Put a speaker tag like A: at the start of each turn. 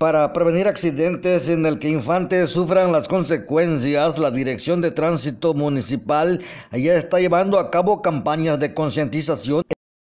A: Para prevenir accidentes en el que infantes sufran las consecuencias, la Dirección de Tránsito Municipal ya está llevando a cabo campañas de concientización.